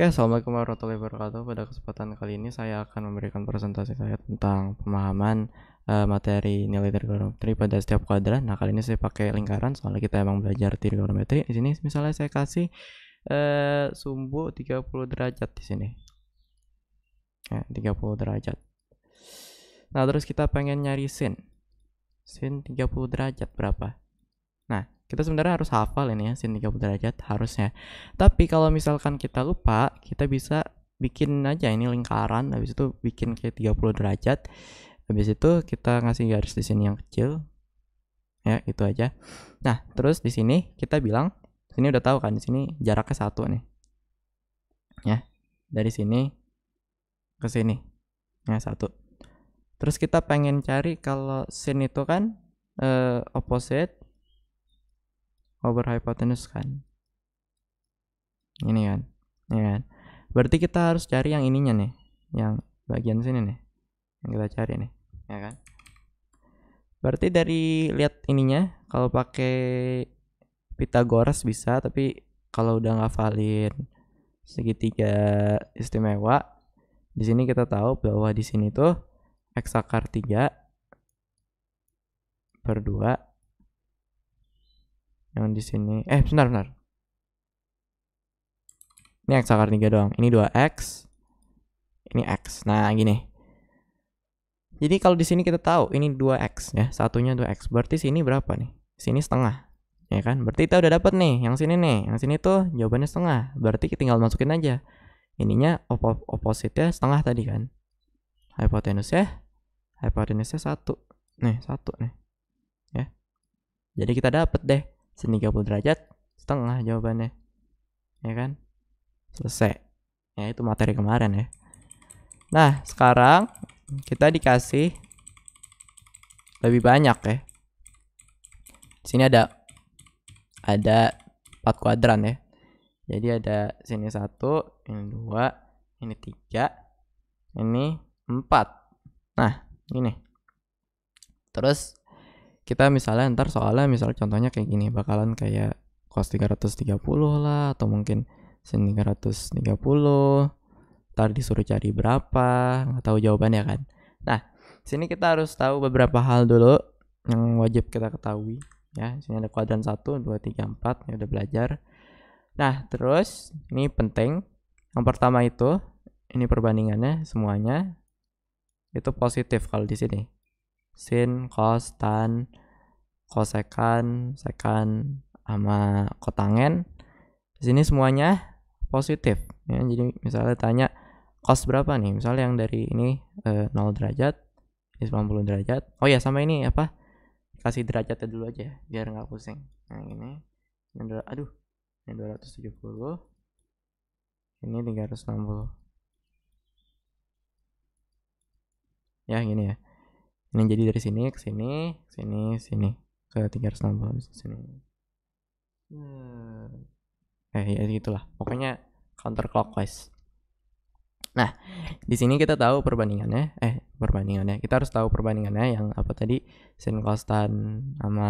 Oke, Assalamualaikum warahmatullahi wabarakatuh. Pada kesempatan kali ini saya akan memberikan presentasi saya tentang pemahaman uh, materi nilai trigonometri pada setiap kuadran. Nah, kali ini saya pakai lingkaran soalnya kita emang belajar trigonometri. Di sini misalnya saya kasih uh, sumbu 30 derajat di sini. Ya, 30 derajat. Nah, terus kita pengen nyari sin. Sin 30 derajat berapa? Nah, kita sebenarnya harus hafal ini ya, sin 30 derajat harusnya. Tapi kalau misalkan kita lupa, kita bisa bikin aja ini lingkaran, habis itu bikin kayak 30 derajat. Habis itu kita ngasih garis di sini yang kecil. Ya, itu aja. Nah, terus di sini kita bilang, sini udah tahu kan, di sini jaraknya satu nih. Ya, dari sini ke sini. Ya, satu. Terus kita pengen cari kalau sin itu kan uh, opposite over hypotenuse kan ini kan ini ya kan berarti kita harus cari yang ininya nih yang bagian sini nih yang kita cari nih ya kan berarti dari lihat ininya kalau pakai Pitagoras bisa tapi kalau udah nggak ngafalin segitiga istimewa di sini kita tahu bahwa di sini tuh x akar 3 per dua yang di sini eh benar-benar. ini x akar 3 doang ini dua x ini x nah gini jadi kalau di sini kita tahu ini dua x ya satunya dua x berarti sini berapa nih sini setengah ya kan berarti kita udah dapat nih yang sini nih yang sini tuh jawabannya setengah berarti kita tinggal masukin aja ininya op opposite ya setengah tadi kan ya hipotenusnya satu nih satu nih ya jadi kita dapat deh sin 30 derajat setengah jawabannya ya kan selesai ya itu materi kemarin ya nah sekarang kita dikasih lebih banyak ya sini ada ada 4 kuadran ya jadi ada sini satu ini dua ini tiga ini empat nah ini terus kita misalnya ntar soalnya misal contohnya kayak gini bakalan kayak kos 330 lah atau mungkin 330 ntar disuruh cari berapa nggak tahu jawabannya kan nah sini kita harus tahu beberapa hal dulu yang wajib kita ketahui ya sini ada kuadran 1 2 3 4 ini udah belajar nah terus ini penting yang pertama itu ini perbandingannya semuanya itu positif kalau di sini sin, cos, tan, kosekan, sekan, sama kotangen. Di sini semuanya positif. Ya, jadi misalnya tanya cos berapa nih? Misalnya yang dari ini e, eh, 0 derajat, ini 90 derajat. Oh ya sama ini apa? Kasih derajatnya dulu aja biar nggak pusing. Nah ini, ini aduh, ini 270, ini 360. Ya gini ya ini jadi dari sini ke sini sini sini ke 360 habis di sini hmm. eh ya gitulah pokoknya counter clockwise nah di sini kita tahu perbandingannya eh perbandingannya kita harus tahu perbandingannya yang apa tadi sin tan sama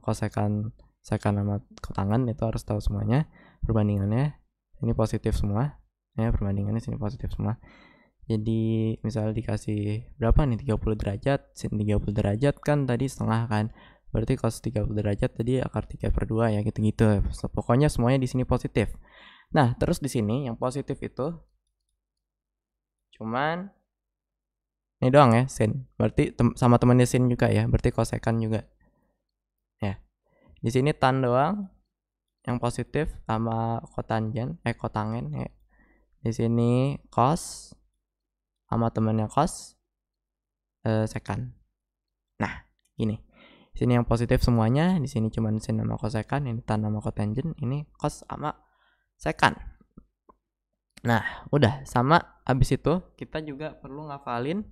kosekan sekan sama tangan itu harus tahu semuanya perbandingannya ini positif semua ya perbandingannya sini positif semua jadi misalnya dikasih berapa nih 30 derajat sin 30 derajat kan tadi setengah kan berarti cos 30 derajat tadi akar 3 per 2 ya gitu-gitu pokoknya semuanya di sini positif nah terus di sini yang positif itu cuman ini doang ya sin berarti tem sama temannya sin juga ya berarti kosekan juga ya di sini tan doang yang positif sama kotangen eh kotangen ya di sini cos sama temennya kos uh, sekan nah ini, sini yang positif semuanya di sini cuma sin kos second ini tan sama tangent ini kos sama second, nah udah sama abis itu kita juga perlu ngafalin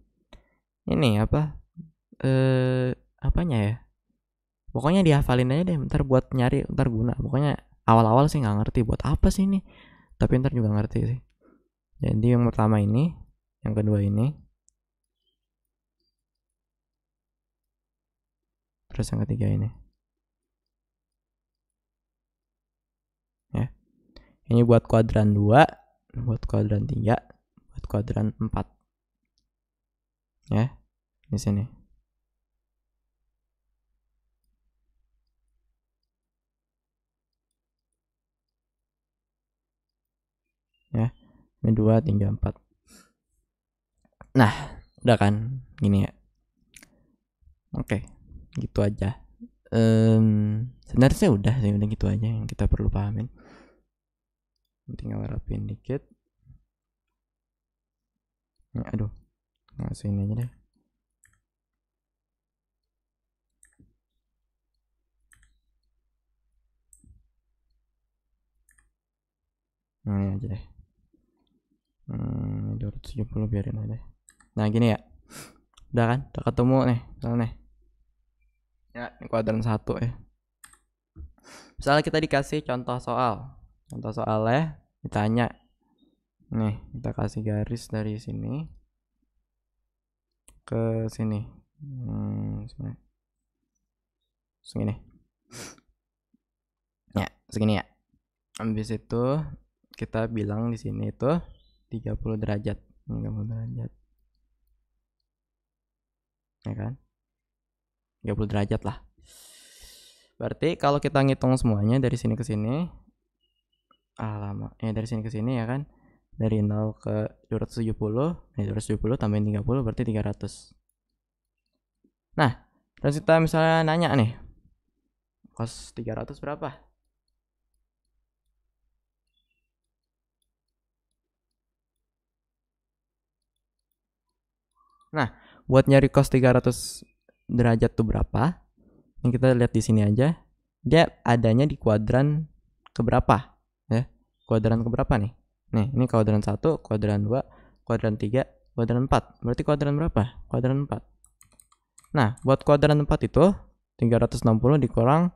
ini apa eh apanya ya pokoknya dihafalin aja deh ntar buat nyari ntar guna pokoknya awal-awal sih nggak ngerti buat apa sih ini tapi ntar juga ngerti sih jadi yang pertama ini yang kedua ini terus yang ketiga ini ya ini buat kuadran 2 buat kuadran 3 buat kuadran 4 ya di sini ya ini 2 3 4 Nah, udah kan gini ya. Oke, okay, gitu aja. Um, sebenarnya udah sih udah gitu aja yang kita perlu pahamin. Tinggal rapiin dikit. Nah, aduh, ngasih ini aja deh. Nah, ini aja deh. Hmm, 270 biarin aja deh. Nah gini ya. Udah kan? Udah ketemu nih. Misalnya nih. Ya, ini kuadran satu ya. Misalnya kita dikasih contoh soal. Contoh soalnya ditanya. Nih, kita kasih garis dari sini ke sini. Hmm, Segini. Ya, segini ya. Habis itu kita bilang di sini itu 30 derajat. 30 derajat ya kan 30 derajat lah berarti kalau kita ngitung semuanya dari sini ke sini ah, lama ya dari sini ke sini ya kan dari 0 ke 270 ini 270 tambahin 30 berarti 300 nah terus kita misalnya nanya nih kos 300 berapa nah buat nyari cos 300 derajat tuh berapa yang kita lihat di sini aja dia adanya di kuadran keberapa ya kuadran keberapa nih nih ini kuadran 1 kuadran 2 kuadran 3 kuadran 4 berarti kuadran berapa kuadran 4 nah buat kuadran 4 itu 360 dikurang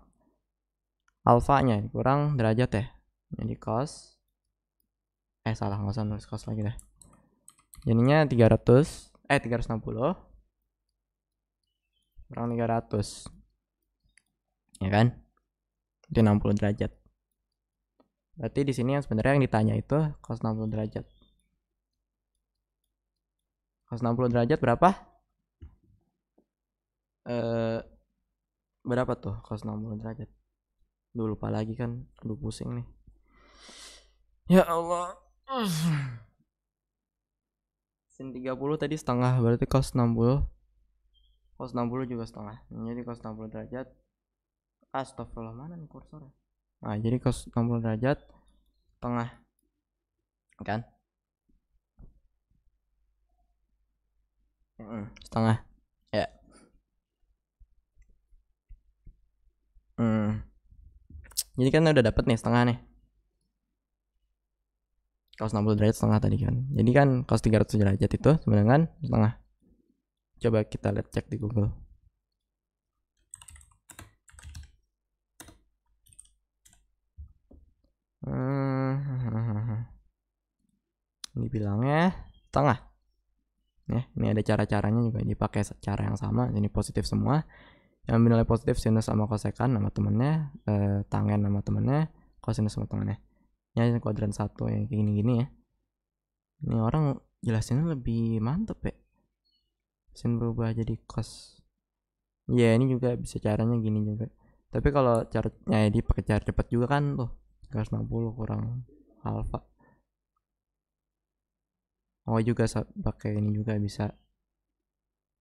alfanya dikurang derajat ya jadi cos eh salah nggak usah nulis cos lagi deh jadinya 300 eh 360 kurang 300 ya kan jadi 60 derajat berarti di sini yang sebenarnya yang ditanya itu cos 60 derajat cos 60 derajat berapa eh berapa tuh cos 60 derajat dulu lupa lagi kan Aduh pusing nih Ya Allah sin 30 tadi setengah berarti cos 60 cos 60 juga setengah jadi cos 60 derajat astagfirullah mana nih kursornya nah jadi cos 60 derajat setengah kan mm, setengah ya yeah. mm. jadi kan udah dapet nih setengah nih kaos 60 derajat setengah tadi kan jadi kan kaos 300 derajat itu sama dengan setengah coba kita lihat cek di google hmm. ini bilangnya setengah ya ini ada cara-caranya juga ini pakai cara yang sama ini positif semua yang nilai positif sinus sama kosekan nama temennya eh, tangen nama temennya kosinus sama temennya nyari kuadran satu ya kayak gini-gini ya ini orang jelasinnya lebih mantep ya sin berubah jadi cos ya ini juga bisa caranya gini juga tapi kalau caranya ya dia pakai cara cepat juga kan tuh 360 kurang alfa oh juga pakai ini juga bisa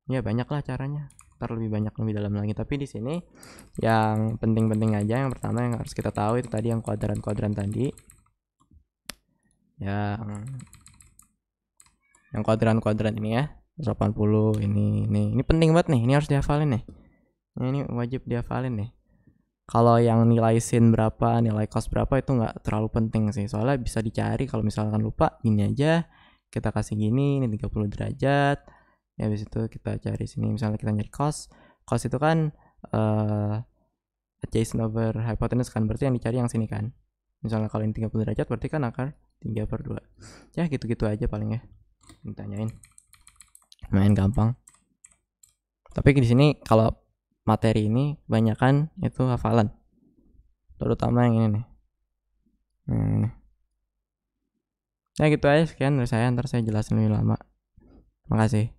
ya banyak lah caranya ntar lebih banyak lebih dalam lagi tapi di sini yang penting-penting aja yang pertama yang harus kita tahu itu tadi yang kuadran-kuadran tadi yang hmm. yang kuadran-kuadran ini ya 80 ini ini ini penting banget nih ini harus dihafalin nih ini wajib dihafalin nih kalau yang nilai sin berapa nilai cost berapa itu nggak terlalu penting sih soalnya bisa dicari kalau misalkan lupa ini aja kita kasih gini ini 30 derajat ya habis itu kita cari sini misalnya kita nyari cost cost itu kan uh, adjacent over hypotenuse kan berarti yang dicari yang sini kan misalnya kalau ini 30 derajat berarti kan akar 3 per 2 ya gitu-gitu aja paling ya ditanyain main gampang tapi di sini kalau materi ini kebanyakan itu hafalan terutama yang ini nih hmm. ya gitu aja sekian dari saya ntar saya jelasin lebih lama makasih